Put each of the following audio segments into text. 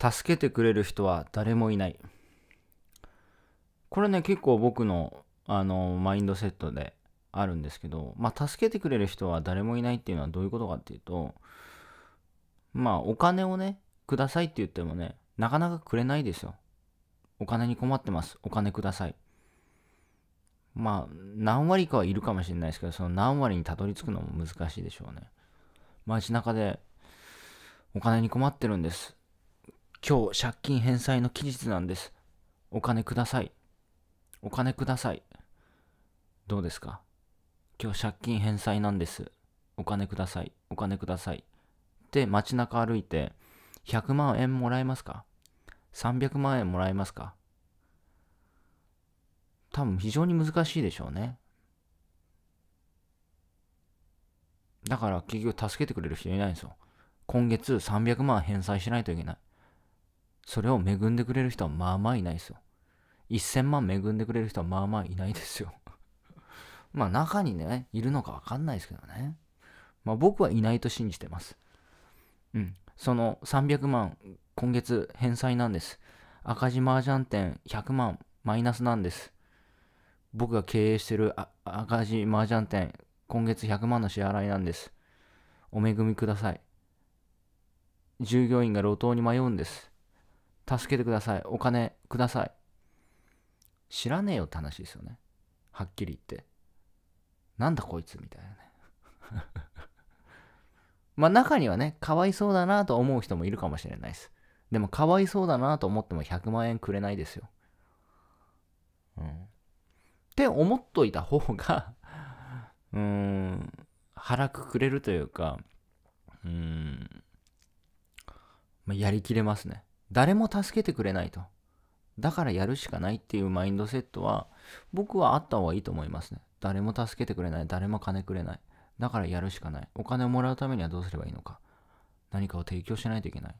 助けてくれる人は誰もいない。これね、結構僕の、あの、マインドセットであるんですけど、まあ、助けてくれる人は誰もいないっていうのはどういうことかっていうと、まあ、お金をね、くださいって言ってもね、なかなかくれないですよ。お金に困ってます。お金ください。まあ、何割かはいるかもしれないですけど、その何割にたどり着くのも難しいでしょうね。街中で、お金に困ってるんです。今日借金返済の期日なんです。お金ください。お金ください。どうですか今日借金返済なんです。お金ください。お金ください。って街中歩いて、100万円もらえますか ?300 万円もらえますか多分非常に難しいでしょうね。だから結局助けてくれる人いないんですよ。今月300万返済しないといけない。それを恵んでくれる人はまあまあいないですよ。1000万恵んでくれる人はまあまあいないですよ。まあ中にね、いるのかわかんないですけどね。まあ僕はいないと信じてます。うん。その300万、今月返済なんです。赤字麻雀店100万マイナスなんです。僕が経営してる赤字麻雀店、今月100万の支払いなんです。お恵みください。従業員が路頭に迷うんです。助けてください。お金ください。知らねえよって話ですよね。はっきり言って。なんだこいつみたいなね。まあ中にはね、かわいそうだなと思う人もいるかもしれないです。でもかわいそうだなと思っても100万円くれないですよ。うん。って思っといた方が うーん、腹くくれるというか、うーん、まあ、やりきれますね。誰も助けてくれないと。だからやるしかないっていうマインドセットは、僕はあった方がいいと思いますね。誰も助けてくれない。誰も金くれない。だからやるしかない。お金をもらうためにはどうすればいいのか。何かを提供しないといけない。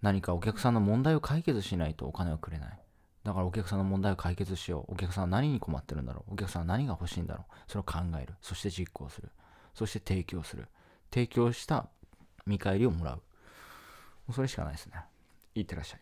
何かお客さんの問題を解決しないとお金はくれない。だからお客さんの問題を解決しよう。お客さんは何に困ってるんだろう。お客さんは何が欲しいんだろう。それを考える。そして実行する。そして提供する。提供した見返りをもらう。それしかないですね。いってらっしゃい。